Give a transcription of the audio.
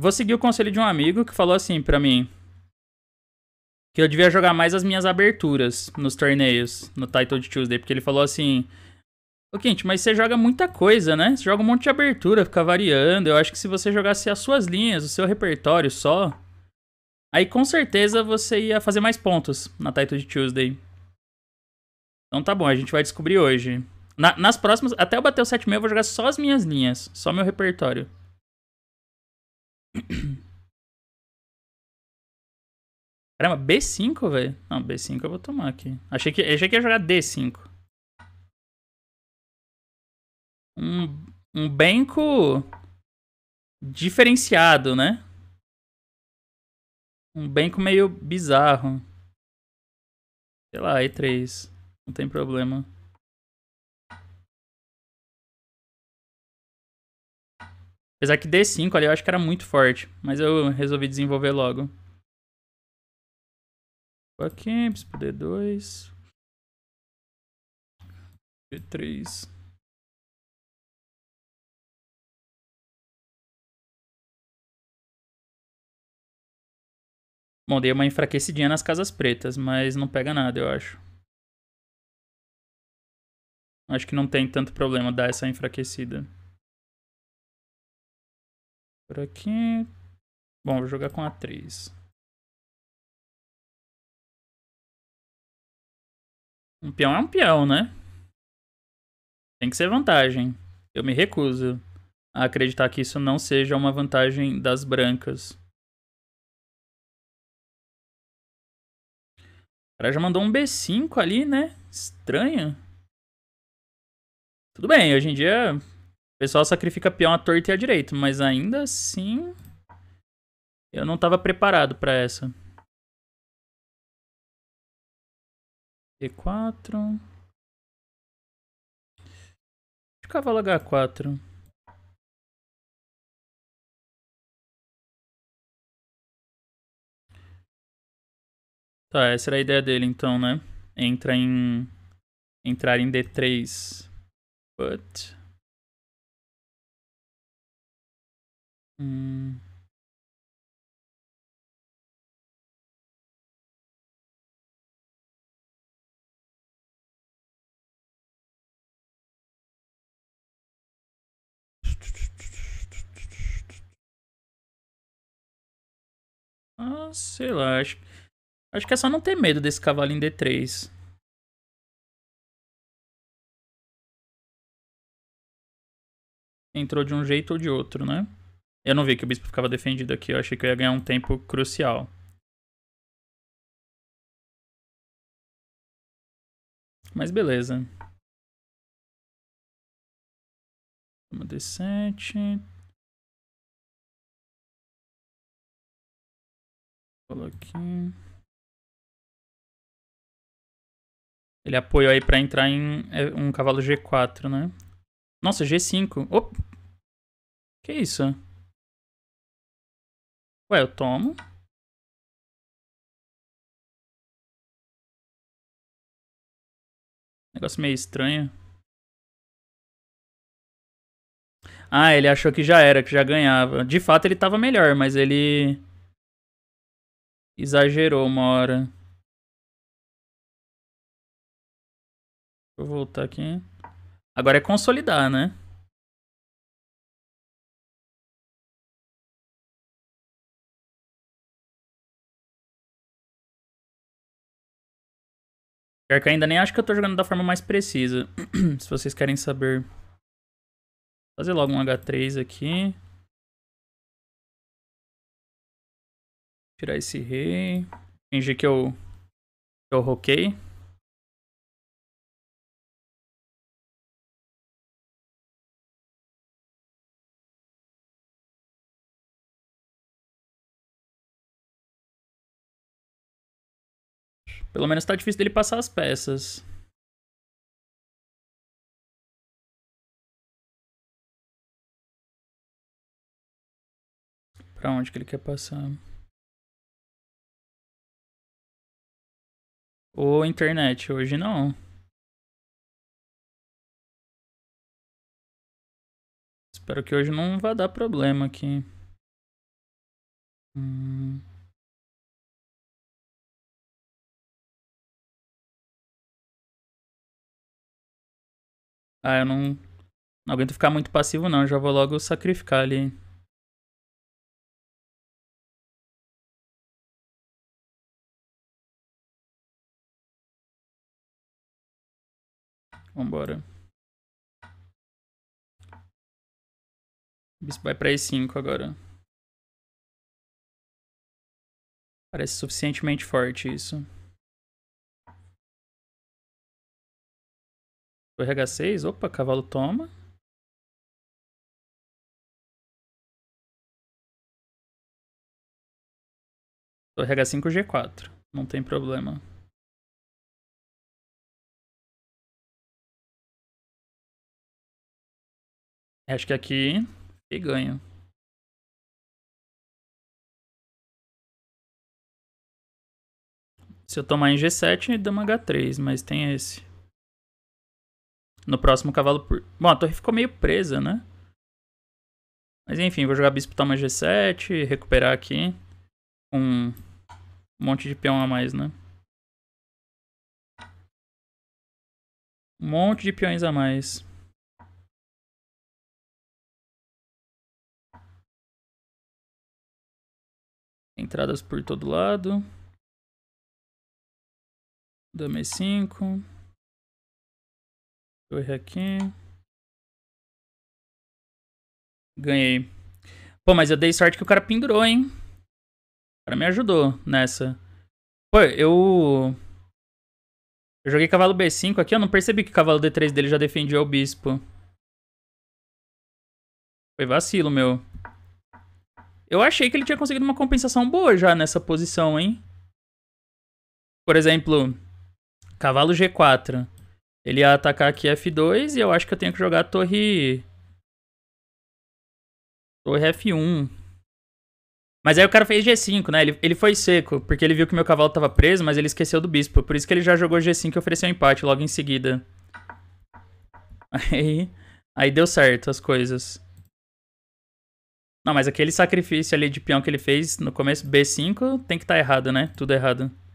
Vou seguir o conselho de um amigo que falou assim para mim: que eu devia jogar mais as minhas aberturas nos torneios, no Title de Tuesday, porque ele falou assim: o Quente, mas você joga muita coisa, né? Você joga um monte de abertura, fica variando. Eu acho que se você jogasse as suas linhas, o seu repertório só, aí com certeza você ia fazer mais pontos na Title de Tuesday. Então tá bom, a gente vai descobrir hoje. Na, nas próximas, até eu bater o 7,5, eu vou jogar só as minhas linhas, só meu repertório. Caramba, B5, velho. Não, B5 eu vou tomar aqui. Achei que, achei que ia jogar D5. Um, um banco diferenciado, né? Um banco meio bizarro. Sei lá, E3. Não tem problema. Apesar que D5 ali eu acho que era muito forte, mas eu resolvi desenvolver logo. Aqui D2. D3. Bom, dei uma enfraquecidinha nas casas pretas, mas não pega nada, eu acho. Acho que não tem tanto problema dar essa enfraquecida. Por aqui. Bom, vou jogar com a 3. Um peão é um peão, né? Tem que ser vantagem. Eu me recuso a acreditar que isso não seja uma vantagem das brancas. O cara já mandou um B5 ali, né? Estranho. Tudo bem, hoje em dia o pessoal sacrifica peão à torta e à direita, mas ainda assim eu não estava preparado para essa. E4. cavalo H4. Tá, essa era a ideia dele então, né? Entra em entrar em D3. But Hum. Ah, sei lá, acho, acho que é só não ter medo desse cavalo em D3. Entrou de um jeito ou de outro, né? Eu não vi que o bispo ficava defendido aqui, eu achei que eu ia ganhar um tempo crucial. Mas beleza. Uma D7. Aqui. Ele apoiou aí pra entrar em é, um cavalo G4, né? Nossa, G5. Opa! Que isso? Ué, eu tomo. Negócio meio estranho. Ah, ele achou que já era, que já ganhava. De fato, ele tava melhor, mas ele. Exagerou uma hora. Deixa eu voltar aqui. Agora é consolidar, né? Pior que eu ainda nem acho que eu tô jogando da forma mais precisa. Se vocês querem saber. Vou fazer logo um H3 aqui. Tirar esse rei. Fingir que eu. Que eu roquei. Pelo menos tá difícil dele passar as peças. Pra onde que ele quer passar? Ou internet, hoje não. Espero que hoje não vá dar problema aqui. Hum. Ah, eu não, não aguento ficar muito passivo não, eu já vou logo sacrificar ali. Vambora. vai pra E5 agora. Parece suficientemente forte isso. Foi H6. Opa, cavalo toma. rh 5 G4. Não tem problema. Acho que aqui e ganho. Se eu tomar em G7, dama H3, mas tem esse no próximo cavalo por... Bom, a torre ficou meio presa, né? Mas enfim, vou jogar bispo toma g7, recuperar aqui. Um monte de peão a mais, né? Um monte de peões a mais. Entradas por todo lado. Dame 5. Corre aqui. Ganhei. Pô, mas eu dei sorte que o cara pendurou, hein? O cara me ajudou nessa. Pô, eu... Eu joguei cavalo B5 aqui, eu não percebi que o cavalo D3 dele já defendia o bispo. Foi vacilo, meu. Eu achei que ele tinha conseguido uma compensação boa já nessa posição, hein? Por exemplo, cavalo G4. Ele ia atacar aqui F2 e eu acho que eu tenho que jogar torre... Torre F1. Mas aí o cara fez G5, né? Ele, ele foi seco, porque ele viu que meu cavalo tava preso, mas ele esqueceu do bispo. Por isso que ele já jogou G5 e ofereceu empate logo em seguida. Aí... Aí deu certo as coisas. Não, mas aquele sacrifício ali de peão que ele fez no começo, B5, tem que estar tá errado, né? Tudo errado.